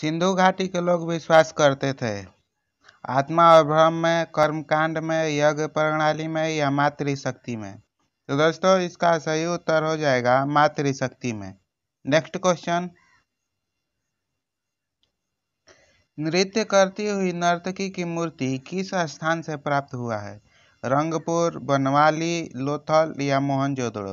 सिंधु घाटी के लोग विश्वास करते थे आत्मा और ब्रह्म में कर्मकांड में यज्ञ प्रणाली में या मातृशक्ति में तो दोस्तों इसका सही उत्तर हो जाएगा मातृशक्ति में नेक्स्ट क्वेश्चन नृत्य करती हुई नर्तकी की मूर्ति किस स्थान से प्राप्त हुआ है रंगपुर बनवाली लोथल या मोहनजोदड़ो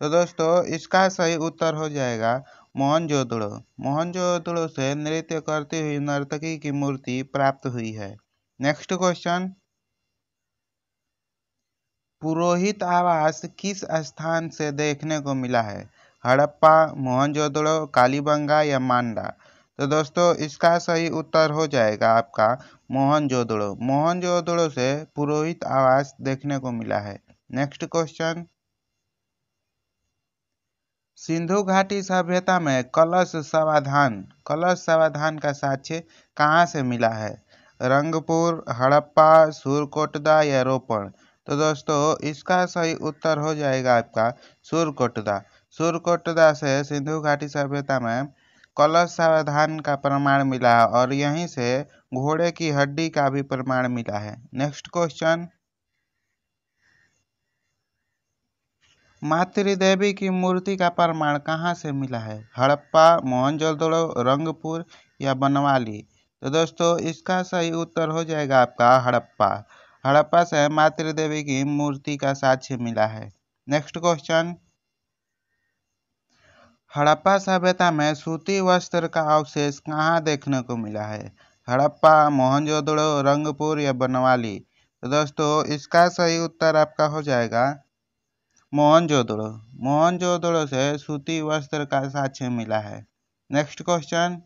तो दोस्तों इसका सही उत्तर हो जाएगा मोहनजोदड़ो मोहनजोदड़ो से नृत्य करती हुई नर्तकी की मूर्ति प्राप्त हुई है नेक्स्ट क्वेश्चन पुरोहित आवास किस स्थान से देखने को मिला है हड़प्पा मोहनजोदड़ो कालीबंगा या मांडा तो दोस्तों इसका सही उत्तर हो जाएगा आपका मोहनजोदड़ो मोहनजोदड़ो से पुरोहित आवास देखने को मिला है नेक्स्ट क्वेश्चन सिंधु घाटी सभ्यता में कलश समाधान कलश समाधान का साक्ष्य कहाँ से मिला है रंगपुर हड़प्पा सुरकोटदा या रोपण तो दोस्तों इसका सही उत्तर हो जाएगा आपका सुरकोटदा सुरकोटदा से सिंधु घाटी सभ्यता में कलश समाधान का प्रमाण मिला है और यहीं से घोड़े की हड्डी का भी प्रमाण मिला है नेक्स्ट क्वेश्चन मातृदेवी की मूर्ति का प्रमाण कहाँ से मिला है हड़प्पा मोहनजोदड़ो रंगपुर या बनवाली तो दोस्तों इसका सही उत्तर हो जाएगा आपका हड़प्पा हड़प्पा से मातृदेवी की मूर्ति का साक्ष्य मिला है नेक्स्ट क्वेश्चन हड़प्पा सभ्यता में सूती वस्त्र का अवशेष कहाँ देखने को मिला है हड़प्पा मोहनजोदड़ो रंगपुर या बनवाली तो दोस्तों इसका सही उत्तर आपका हो जाएगा मोहनजोदड़ो मोहनजोदड़ो से सूती वस्त्र का साक्ष्य मिला है नेक्स्ट क्वेश्चन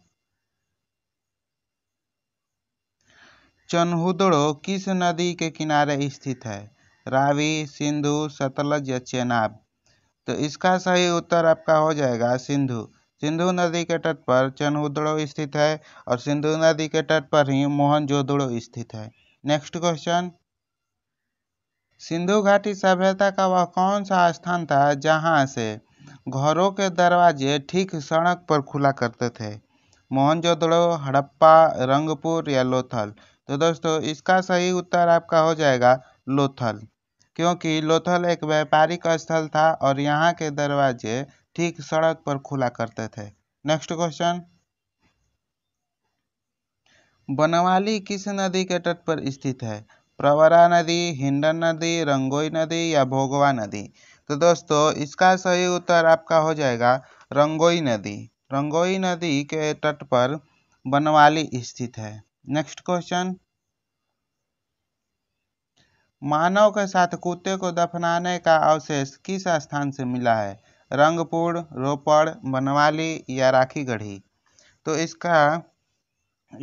चनहुदड़ो किस नदी के किनारे स्थित है रावी सिंधु सतलज या चेनाब तो इसका सही उत्तर आपका हो जाएगा सिंधु सिंधु नदी के तट पर चनहुदड़ो स्थित है और सिंधु नदी के तट पर ही मोहनजोदड़ो स्थित है नेक्स्ट क्वेश्चन सिंधु घाटी सभ्यता का वह कौन सा स्थान था जहाँ से घरों के दरवाजे ठीक सड़क पर खुला करते थे मोहनजोदड़ो हड़प्पा रंगपुर या लोथल तो दोस्तों इसका सही उत्तर आपका हो जाएगा लोथल क्योंकि लोथल एक व्यापारिक स्थल था और यहाँ के दरवाजे ठीक सड़क पर खुला करते थे नेक्स्ट क्वेश्चन बनवाली किस नदी के तट पर स्थित है प्रवरा नदी हिंडन नदी रंगोई नदी या भोगवा नदी तो दोस्तों इसका सही उत्तर आपका हो जाएगा रंगोई नदी रंगोई नदी के तट पर बनवाली स्थित है नेक्स्ट क्वेश्चन मानव के साथ कुत्ते को दफनाने का अवशेष किस स्थान से मिला है रंगपुर रोपड़ बनवाली या राखी गढ़ी तो इसका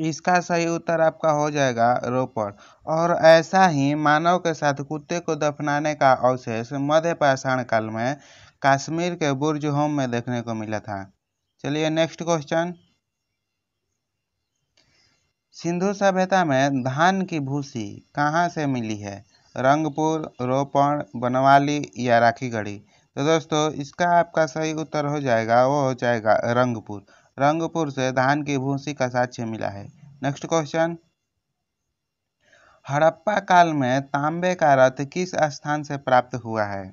इसका सही उत्तर आपका हो जाएगा रोपड़ और ऐसा ही मानव के साथ कुत्ते को दफनाने का अवशेष मध्य पाषाण काल में कश्मीर के बुर्ज होम में देखने को मिला था चलिए नेक्स्ट क्वेश्चन सिंधु सभ्यता में धान की भूसी कहाँ से मिली है रंगपुर रोपण बनवाली या राखीगढ़ी तो दोस्तों इसका आपका सही उत्तर हो जाएगा वो हो जाएगा रंगपुर रंगपुर से धान की भूसी का साक्ष्य मिला है नेक्स्ट क्वेश्चन हड़प्पा काल में तांबे का रथ किस स्थान से प्राप्त हुआ है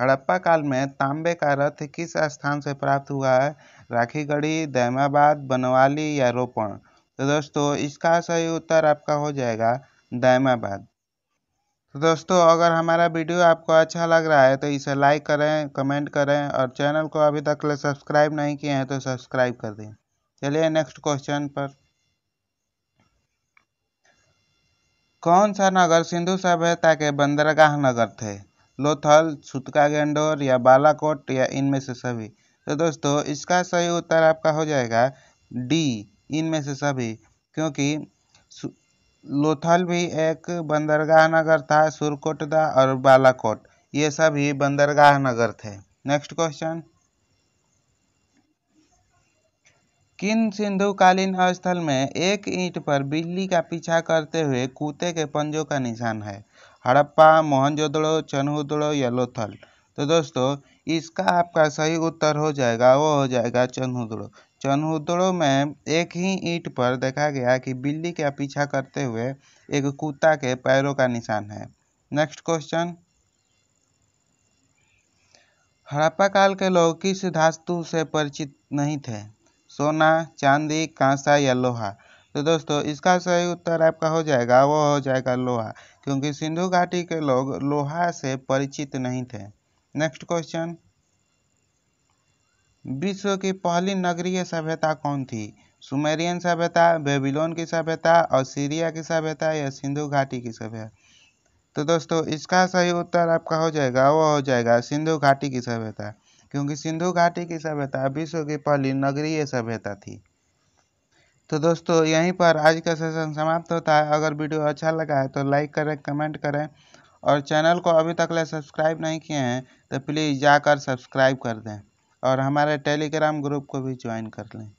हड़प्पा काल में तांबे का रथ किस स्थान से प्राप्त हुआ है राखीगढ़ी दैमाबाद बनवाली या रोपण तो दोस्तों इसका सही उत्तर आपका हो जाएगा दैमाबाद तो दोस्तों अगर हमारा वीडियो आपको अच्छा लग रहा है तो इसे लाइक करें कमेंट करें और चैनल को अभी तक सब्सक्राइब नहीं किए हैं तो सब्सक्राइब कर दें चलिए नेक्स्ट क्वेश्चन पर कौन सा नगर सिंधु सभ्यता के बंदरगाह नगर थे लोथल सुतका गेंडोर या बालाकोट या इनमें से सभी तो दोस्तों इसका सही उत्तर आपका हो जाएगा डी इनमें से सभी क्योंकि लोथल भी एक बंदरगाह नगर था सुरकोटदा और बालाकोट ये सभी बंदरगाह नगर थे नेक्स्ट क्वेश्चन किन सिंधुकालीन स्थल में एक ईंट पर बिल्ली का पीछा करते हुए कूते के पंजों का निशान है हड़प्पा मोहनजोदड़ो चनहुदड़ो या लोथल तो दोस्तों इसका आपका सही उत्तर हो जाएगा वो हो जाएगा चनहुदड़ो चनहोदड़ों में एक ही ईंट पर देखा गया कि बिल्ली का पीछा करते हुए एक कुत्ता के पैरों का निशान है नेक्स्ट क्वेश्चन हड़प्पा काल के लोग किस धातु से परिचित नहीं थे सोना चांदी कांसा या लोहा तो दोस्तों इसका सही उत्तर आपका हो जाएगा वो हो जाएगा लोहा क्योंकि सिंधु घाटी के लोग लोहा से परिचित नहीं थे नेक्स्ट क्वेश्चन विश्व की पहली नगरीय सभ्यता कौन थी सुमेरियन सभ्यता बेबीलोन की सभ्यता और सीरिया की सभ्यता या सिंधु घाटी की सभ्यता तो दोस्तों इसका सही उत्तर आपका हो जाएगा वो हो जाएगा सिंधु घाटी की सभ्यता क्योंकि सिंधु घाटी की सभ्यता विश्व की पहली नगरीय सभ्यता थी तो दोस्तों यहीं पर आज का सेशन समाप्त होता है अगर वीडियो अच्छा लगा है तो लाइक करें कमेंट करें और चैनल को अभी तक ले सब्सक्राइब नहीं किए हैं तो प्लीज़ जाकर सब्सक्राइब कर दें और हमारे टेलीग्राम ग्रुप को भी ज्वाइन कर लें